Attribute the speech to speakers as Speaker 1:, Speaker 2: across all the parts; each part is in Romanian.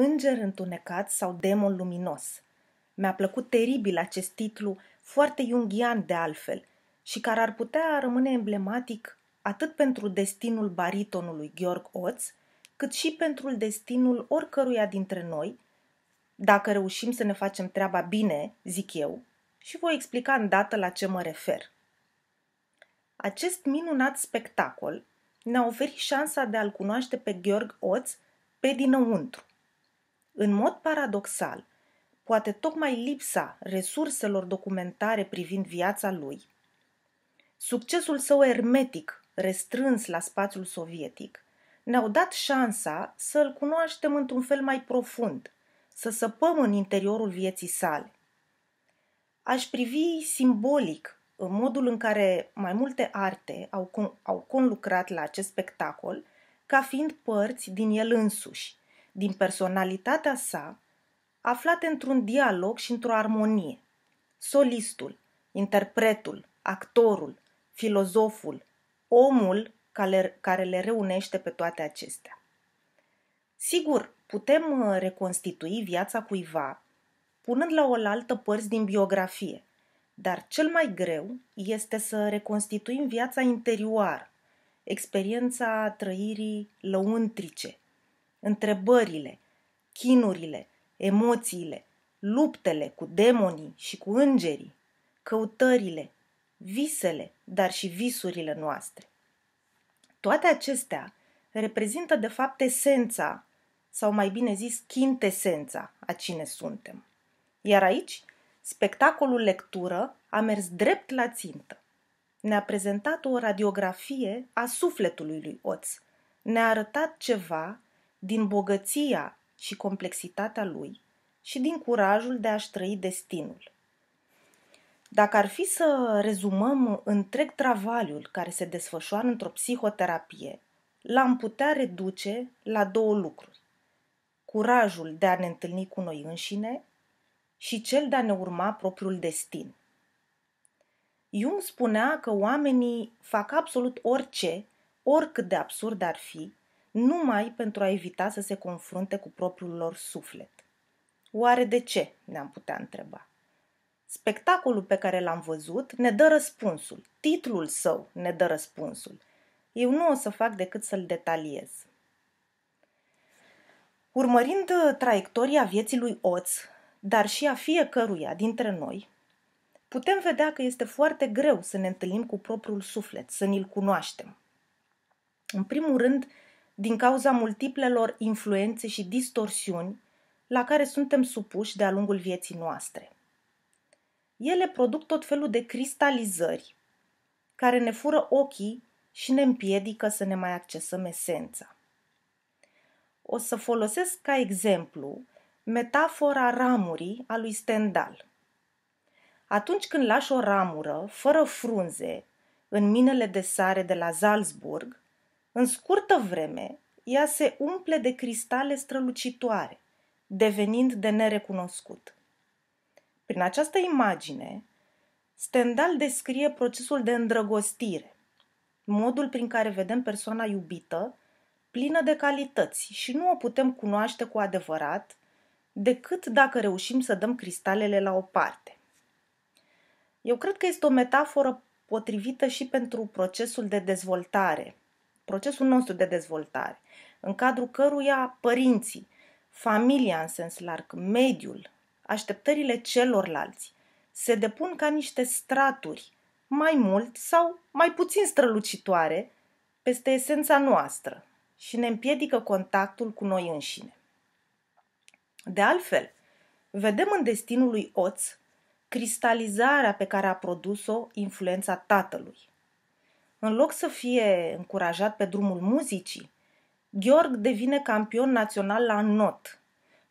Speaker 1: Înger întunecat sau demon luminos. Mi-a plăcut teribil acest titlu, foarte iunghian de altfel, și care ar putea rămâne emblematic atât pentru destinul baritonului Gheorg Oț, cât și pentru destinul oricăruia dintre noi, dacă reușim să ne facem treaba bine, zic eu, și voi explica îndată la ce mă refer. Acest minunat spectacol ne-a oferit șansa de a-l cunoaște pe Gheorg Oț pe dinăuntru, în mod paradoxal, poate tocmai lipsa resurselor documentare privind viața lui, succesul său ermetic restrâns la spațiul sovietic, ne-au dat șansa să-l cunoaștem într-un fel mai profund, să săpăm în interiorul vieții sale. Aș privi simbolic în modul în care mai multe arte au, con- au conlucrat la acest spectacol, ca fiind părți din el însuși, din personalitatea sa, aflate într-un dialog și într-o armonie. Solistul, interpretul, actorul, filozoful, omul care le reunește pe toate acestea. Sigur, putem uh, reconstitui viața cuiva punând la oaltă părți din biografie, dar cel mai greu este să reconstituim viața interioară, experiența trăirii lăuntrice, întrebările, chinurile, emoțiile, luptele cu demonii și cu îngerii, căutările, visele, dar și visurile noastre. Toate acestea reprezintă de fapt esența, sau mai bine zis, chintesența a cine suntem. Iar aici, spectacolul lectură a mers drept la țintă. Ne-a prezentat o radiografie a sufletului lui Oț. Ne-a arătat ceva din bogăția și complexitatea lui și din curajul de a-și trăi destinul. Dacă ar fi să rezumăm întreg travaliul care se desfășoară într-o psihoterapie, l-am putea reduce la două lucruri. Curajul de a ne întâlni cu noi înșine și cel de a ne urma propriul destin. Jung spunea că oamenii fac absolut orice, oricât de absurd ar fi, numai pentru a evita să se confrunte cu propriul lor suflet. Oare de ce? ne-am putea întreba. Spectacolul pe care l-am văzut ne dă răspunsul, titlul său ne dă răspunsul. Eu nu o să fac decât să-l detaliez. Urmărind traiectoria vieții lui Oț, dar și a fiecăruia dintre noi, putem vedea că este foarte greu să ne întâlnim cu propriul suflet, să ne-l cunoaștem. În primul rând, din cauza multiplelor influențe și distorsiuni la care suntem supuși de-a lungul vieții noastre. Ele produc tot felul de cristalizări care ne fură ochii și ne împiedică să ne mai accesăm esența. O să folosesc ca exemplu metafora ramurii a lui Stendhal. Atunci când lași o ramură fără frunze în minele de sare de la Salzburg, în scurtă vreme, ea se umple de cristale strălucitoare, devenind de nerecunoscut. Prin această imagine, Stendhal descrie procesul de îndrăgostire, modul prin care vedem persoana iubită, plină de calități și nu o putem cunoaște cu adevărat decât dacă reușim să dăm cristalele la o parte. Eu cred că este o metaforă potrivită și pentru procesul de dezvoltare procesul nostru de dezvoltare, în cadrul căruia părinții, familia în sens larg, mediul, așteptările celorlalți se depun ca niște straturi mai mult sau mai puțin strălucitoare peste esența noastră și ne împiedică contactul cu noi înșine. De altfel, vedem în destinul lui Oț cristalizarea pe care a produs-o influența tatălui. În loc să fie încurajat pe drumul muzicii, Gheorg devine campion național la not,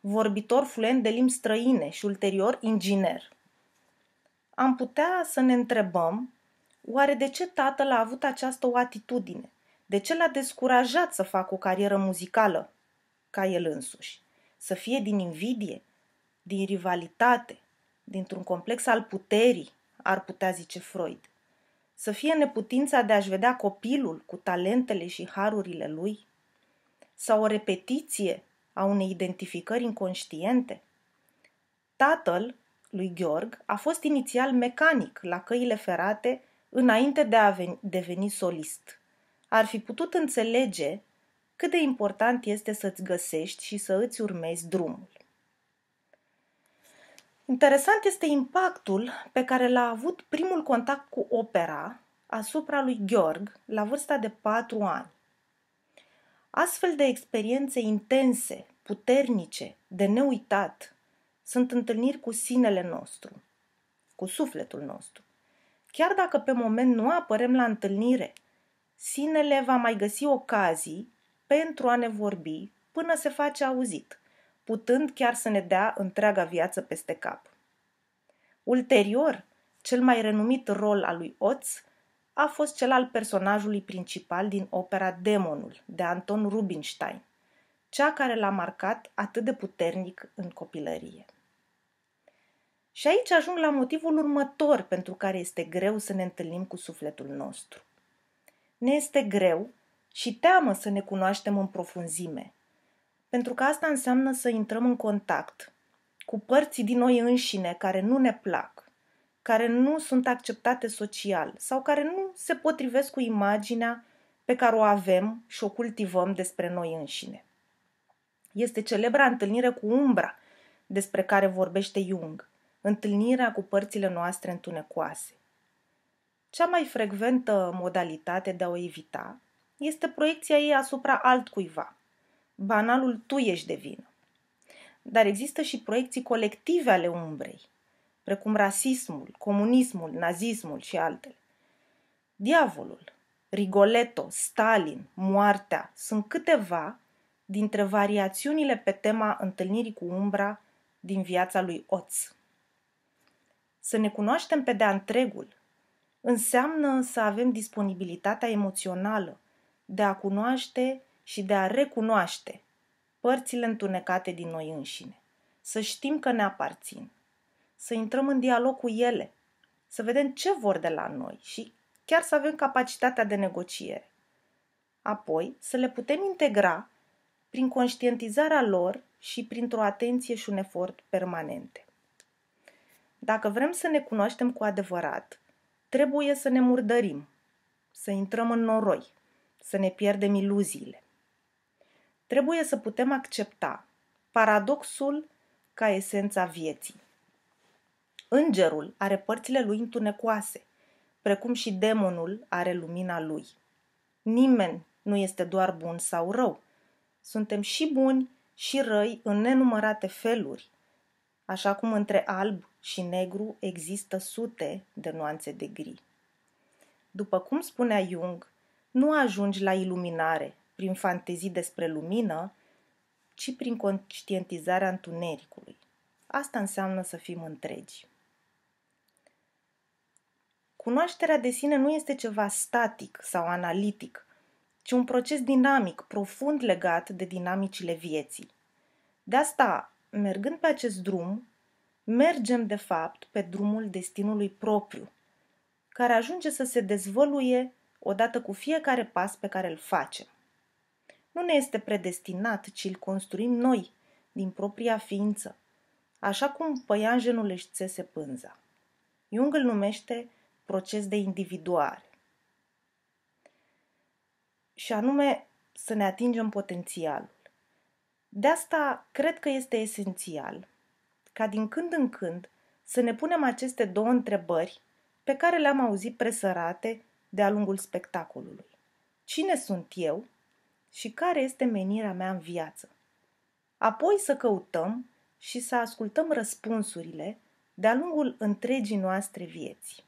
Speaker 1: vorbitor fluent de limbi străine și ulterior inginer. Am putea să ne întrebăm oare de ce tatăl a avut această o atitudine? De ce l-a descurajat să facă o carieră muzicală ca el însuși? Să fie din invidie, din rivalitate, dintr-un complex al puterii, ar putea zice Freud. Să fie neputința de a-și vedea copilul cu talentele și harurile lui? Sau o repetiție a unei identificări inconștiente? Tatăl lui Gheorg a fost inițial mecanic la căile ferate înainte de a deveni solist. Ar fi putut înțelege cât de important este să-ți găsești și să îți urmezi drumul. Interesant este impactul pe care l-a avut primul contact cu opera asupra lui Gheorg la vârsta de patru ani. Astfel de experiențe intense, puternice, de neuitat, sunt întâlniri cu sinele nostru, cu sufletul nostru. Chiar dacă pe moment nu apărem la întâlnire, sinele va mai găsi ocazii pentru a ne vorbi până se face auzit – putând chiar să ne dea întreaga viață peste cap. Ulterior, cel mai renumit rol al lui Oț a fost cel al personajului principal din opera Demonul de Anton Rubinstein, cea care l-a marcat atât de puternic în copilărie. Și aici ajung la motivul următor pentru care este greu să ne întâlnim cu sufletul nostru. Ne este greu și teamă să ne cunoaștem în profunzime, pentru că asta înseamnă să intrăm în contact cu părții din noi înșine care nu ne plac, care nu sunt acceptate social sau care nu se potrivesc cu imaginea pe care o avem și o cultivăm despre noi înșine. Este celebra întâlnire cu umbra despre care vorbește Jung, întâlnirea cu părțile noastre întunecoase. Cea mai frecventă modalitate de a o evita este proiecția ei asupra altcuiva, banalul tu ești de vină. Dar există și proiecții colective ale umbrei, precum rasismul, comunismul, nazismul și altele. Diavolul, Rigoletto, Stalin, moartea sunt câteva dintre variațiunile pe tema întâlnirii cu umbra din viața lui Oț. Să ne cunoaștem pe de-a întregul înseamnă să avem disponibilitatea emoțională de a cunoaște și de a recunoaște părțile întunecate din noi înșine, să știm că ne aparțin, să intrăm în dialog cu ele, să vedem ce vor de la noi și chiar să avem capacitatea de negociere. Apoi să le putem integra prin conștientizarea lor și printr-o atenție și un efort permanente. Dacă vrem să ne cunoaștem cu adevărat, trebuie să ne murdărim, să intrăm în noroi, să ne pierdem iluziile. Trebuie să putem accepta paradoxul ca esența vieții. Îngerul are părțile lui întunecoase, precum și demonul are lumina lui. Nimeni nu este doar bun sau rău. Suntem și buni și răi în nenumărate feluri, așa cum între alb și negru există sute de nuanțe de gri. După cum spunea Jung, nu ajungi la iluminare prin fantezii despre lumină, ci prin conștientizarea întunericului. Asta înseamnă să fim întregi. Cunoașterea de sine nu este ceva static sau analitic, ci un proces dinamic, profund legat de dinamicile vieții. De asta, mergând pe acest drum, mergem de fapt pe drumul destinului propriu, care ajunge să se dezvăluie odată cu fiecare pas pe care îl facem nu ne este predestinat, ci îl construim noi, din propria ființă, așa cum păianjenul își țese pânza. Jung îl numește proces de individuare. Și anume să ne atingem potențialul. De asta cred că este esențial ca din când în când să ne punem aceste două întrebări pe care le-am auzit presărate de-a lungul spectacolului. Cine sunt eu și care este menirea mea în viață. Apoi să căutăm și să ascultăm răspunsurile de-a lungul întregii noastre vieți.